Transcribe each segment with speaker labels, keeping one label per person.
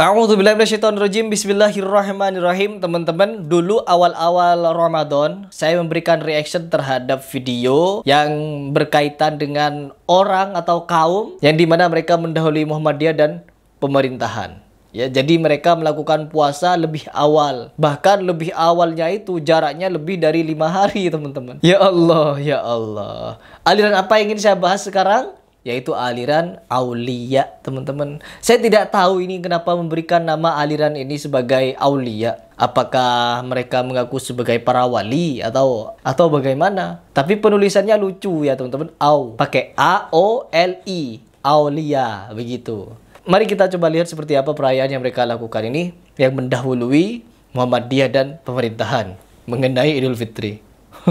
Speaker 1: A'udzubillahiminasyaitonirrojim Bismillahirrahmanirrahim Teman-teman dulu awal-awal Ramadan Saya memberikan reaction terhadap video Yang berkaitan dengan orang atau kaum Yang dimana mereka mendahului Muhammadiyah dan pemerintahan Ya, jadi mereka melakukan puasa lebih awal. Bahkan lebih awalnya itu jaraknya lebih dari lima hari, teman-teman. Ya Allah, ya Allah. Aliran apa yang ingin saya bahas sekarang? yaitu aliran Aulia, teman-teman. Saya tidak tahu ini kenapa memberikan nama aliran ini sebagai Aulia. Apakah mereka mengaku sebagai para wali atau atau bagaimana? Tapi penulisannya lucu ya, teman-teman. Au pakai A O L I, Aulia begitu. Mari kita coba lihat seperti apa perayaan yang mereka lakukan ini yang mendahului Muhammadiyah dan pemerintahan mengenai Idul Fitri.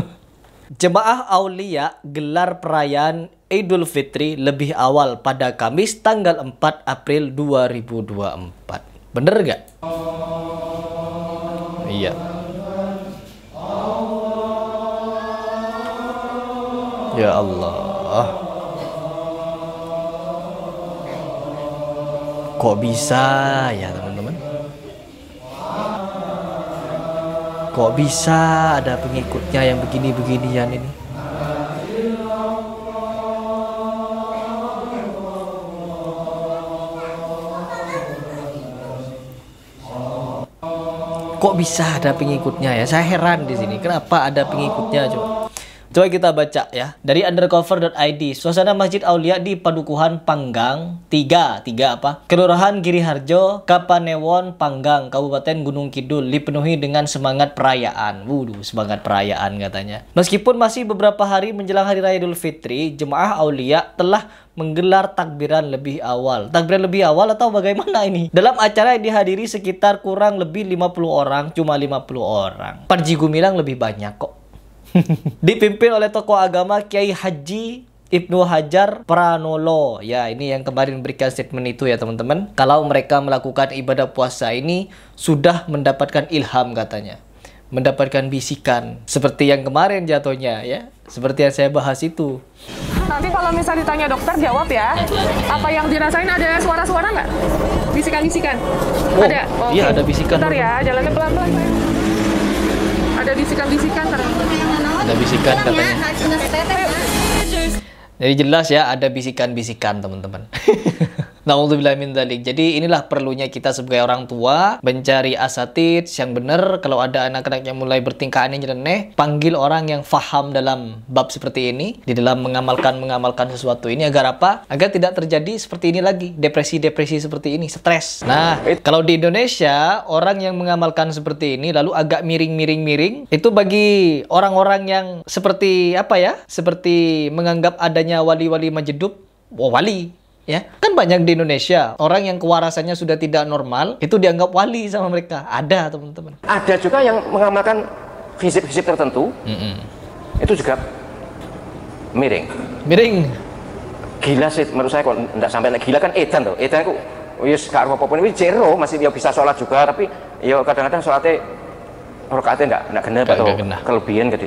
Speaker 1: Jemaah Aulia gelar perayaan Idul Fitri lebih awal pada Kamis tanggal 4 April 2024. Bener gak? Iya. Ya Allah. Kok bisa ya teman-teman? Kok bisa ada pengikutnya yang begini-beginian ini? kok bisa ada pengikutnya ya saya heran di sini kenapa ada pengikutnya coba Coba kita baca ya. Dari undercover.id, suasana Masjid Aulia di Padukuhan Panggang 3, 3 apa? Kelurahan Giri Harjo, Kapanewon, Panggang, Kabupaten Gunung Kidul dipenuhi dengan semangat perayaan. wudhu semangat perayaan katanya. Meskipun masih beberapa hari menjelang Hari Raya Idul Fitri, jemaah Aulia telah menggelar takbiran lebih awal. Takbiran lebih awal atau bagaimana ini? Dalam acara yang dihadiri sekitar kurang lebih 50 orang, cuma 50 orang. Panji Gumilang lebih banyak kok. Dipimpin oleh tokoh agama Kiai Haji Ibnu Hajar Pranolo. Ya, ini yang kemarin berikan statement itu ya, teman-teman. Kalau mereka melakukan ibadah puasa ini sudah mendapatkan ilham katanya. Mendapatkan bisikan seperti yang kemarin jatuhnya ya, seperti yang saya bahas itu. Nanti kalau misalnya ditanya dokter jawab ya. Apa yang dirasain ada suara-suara nggak? Bisikan-bisikan. Oh, ada. Oh, iya, ada bisikan. Bentar ya, jalannya pelan-pelan ada bisikan-bisikan Ada bisikan ya. katanya. Ya. Jadi jelas ya ada bisikan-bisikan teman-teman. Jadi inilah perlunya kita sebagai orang tua mencari asatid yang benar. Kalau ada anak-anak yang mulai bertingkah aneh nyeleneh, panggil orang yang faham dalam bab seperti ini di dalam mengamalkan mengamalkan sesuatu ini agar apa? Agar tidak terjadi seperti ini lagi, depresi-depresi seperti ini, stres. Nah, kalau di Indonesia orang yang mengamalkan seperti ini lalu agak miring-miring-miring itu bagi orang-orang yang seperti apa ya? Seperti menganggap adanya wali-wali majedup, oh, wali ya. Kan banyak di Indonesia orang yang kewarasannya sudah tidak normal itu dianggap wali sama mereka. Ada teman-teman. Ada juga yang mengamalkan fisik-fisik tertentu. Mm hmm Itu juga miring. Miring. Gila sih menurut saya kalau tidak sampai gila kan edan tuh. Edan aku wis gak apa pun wis jero masih dia bisa sholat juga tapi ya kadang-kadang sholatnya rakaatnya tidak tidak kena atau kelebihan gitu.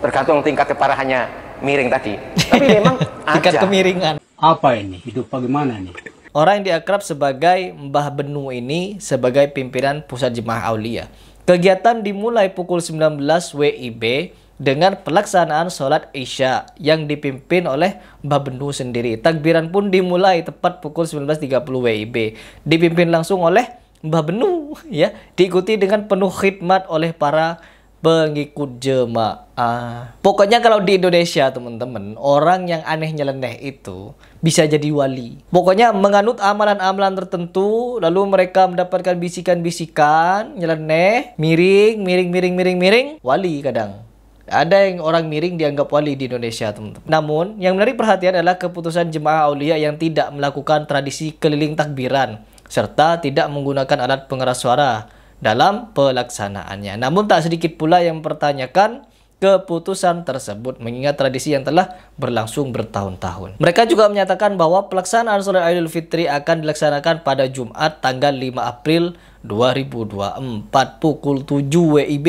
Speaker 1: Tergantung tingkat keparahannya miring tadi. Tapi memang tingkat kemiringan. Apa ini? Hidup bagaimana nih? Orang yang diakrab sebagai Mbah Benu ini sebagai pimpinan Pusat Jemaah Aulia. Kegiatan dimulai pukul 19 WIB dengan pelaksanaan sholat Isya yang dipimpin oleh Mbah Benu sendiri. Takbiran pun dimulai tepat pukul 19.30 WIB. Dipimpin langsung oleh Mbah Benu ya, diikuti dengan penuh khidmat oleh para pengikut jemaah. Pokoknya kalau di Indonesia teman-teman, orang yang aneh nyeleneh itu bisa jadi wali. Pokoknya menganut amalan-amalan tertentu, lalu mereka mendapatkan bisikan-bisikan, nyeleneh, miring, miring, miring, miring, miring, wali kadang. Ada yang orang miring dianggap wali di Indonesia, teman-teman. Namun, yang menarik perhatian adalah keputusan jemaah aulia yang tidak melakukan tradisi keliling takbiran serta tidak menggunakan alat pengeras suara dalam pelaksanaannya. Namun tak sedikit pula yang mempertanyakan keputusan tersebut mengingat tradisi yang telah berlangsung bertahun-tahun. Mereka juga menyatakan bahwa pelaksanaan sholat Idul Fitri akan dilaksanakan pada Jumat tanggal 5 April 2024 pukul 7 WIB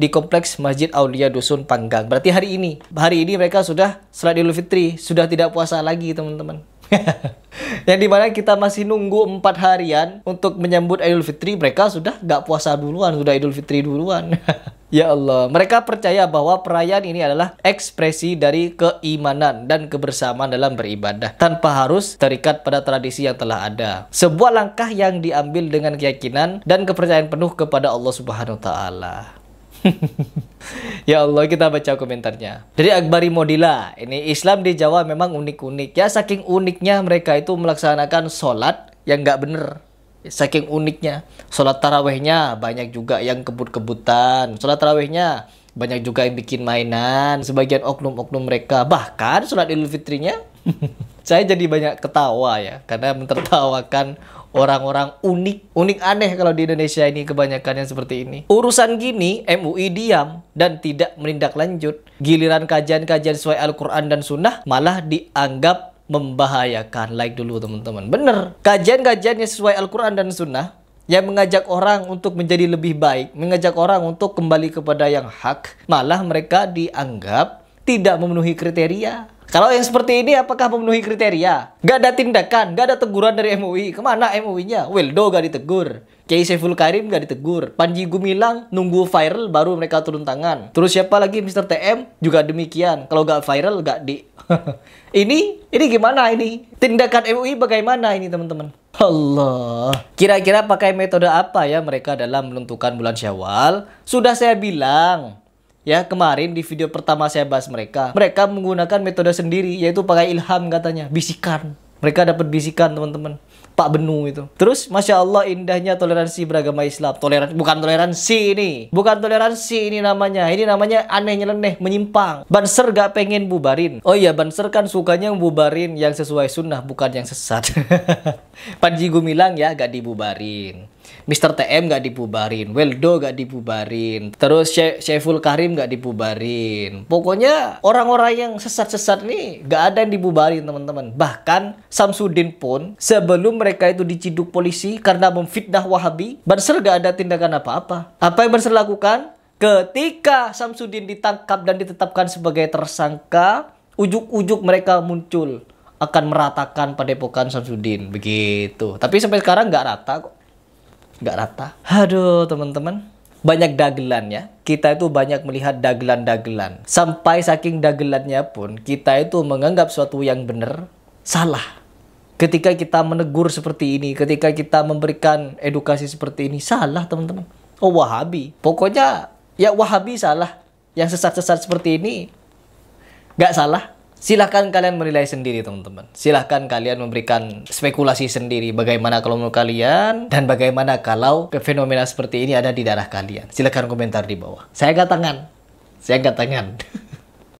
Speaker 1: di Kompleks Masjid Aulia Dusun Panggang. Berarti hari ini, hari ini mereka sudah sholat Idul Fitri, sudah tidak puasa lagi teman-teman. yang dimana kita masih nunggu empat harian untuk menyambut Idul Fitri mereka sudah nggak puasa duluan sudah Idul Fitri duluan Ya Allah, mereka percaya bahwa perayaan ini adalah ekspresi dari keimanan dan kebersamaan dalam beribadah tanpa harus terikat pada tradisi yang telah ada. Sebuah langkah yang diambil dengan keyakinan dan kepercayaan penuh kepada Allah Subhanahu wa taala. ya Allah kita baca komentarnya. Dari Akbari Modila, ini Islam di Jawa memang unik-unik. Ya saking uniknya mereka itu melaksanakan sholat yang gak bener. Saking uniknya. Sholat tarawehnya banyak juga yang kebut-kebutan. Sholat tarawehnya banyak juga yang bikin mainan. Sebagian oknum-oknum mereka. Bahkan sholat idul fitrinya saya jadi banyak ketawa ya karena mentertawakan orang-orang unik, unik aneh kalau di Indonesia ini kebanyakan yang seperti ini. Urusan gini MUI diam dan tidak lanjut Giliran kajian-kajian sesuai Al-Qur'an dan Sunnah malah dianggap membahayakan. Like dulu teman-teman. Bener. kajian kajian yang sesuai Al-Qur'an dan Sunnah yang mengajak orang untuk menjadi lebih baik, mengajak orang untuk kembali kepada yang hak, malah mereka dianggap tidak memenuhi kriteria. Kalau yang seperti ini apakah memenuhi kriteria? Gak ada tindakan, gak ada teguran dari MUI. Kemana MUI-nya? Wildo gak ditegur. Kiai Seful Karim gak ditegur. Panji Gumilang nunggu viral baru mereka turun tangan. Terus siapa lagi Mr. TM juga demikian. Kalau gak viral gak di. ini ini gimana ini? Tindakan MUI bagaimana ini teman-teman? Allah. Kira-kira pakai metode apa ya mereka dalam menentukan bulan Syawal? Sudah saya bilang, ya kemarin di video pertama saya bahas mereka mereka menggunakan metode sendiri yaitu pakai ilham katanya bisikan mereka dapat bisikan teman-teman Pak Benu itu. Terus Masya Allah indahnya toleransi beragama Islam. Toleran bukan toleransi ini. Bukan toleransi ini namanya. Ini namanya aneh nyeleneh, menyimpang. Banser gak pengen bubarin. Oh iya Banser kan sukanya bubarin yang sesuai sunnah bukan yang sesat. Panji Gumilang ya gak dibubarin. Mr. TM gak dibubarin, Weldo gak dibubarin, terus Sye Full Karim gak dibubarin. Pokoknya orang-orang yang sesat-sesat nih gak ada yang dibubarin teman-teman. Bahkan Samsudin pun sebelum mereka itu diciduk polisi karena memfitnah Wahabi, Banser nggak ada tindakan apa-apa. Apa yang Banser lakukan? Ketika Samsudin ditangkap dan ditetapkan sebagai tersangka, ujuk-ujuk mereka muncul akan meratakan padepokan Samsudin begitu. Tapi sampai sekarang nggak rata kok nggak rata. Aduh, teman-teman. Banyak dagelan ya. Kita itu banyak melihat dagelan-dagelan. Sampai saking dagelannya pun, kita itu menganggap suatu yang benar salah. Ketika kita menegur seperti ini, ketika kita memberikan edukasi seperti ini, salah teman-teman. Oh Wahabi. Pokoknya ya Wahabi salah. Yang sesat-sesat seperti ini, nggak salah Silahkan kalian menilai sendiri teman-teman. Silahkan kalian memberikan spekulasi sendiri bagaimana kalau menurut kalian dan bagaimana kalau fenomena seperti ini ada di darah kalian. Silahkan komentar di bawah. Saya angkat tangan. Saya angkat tangan.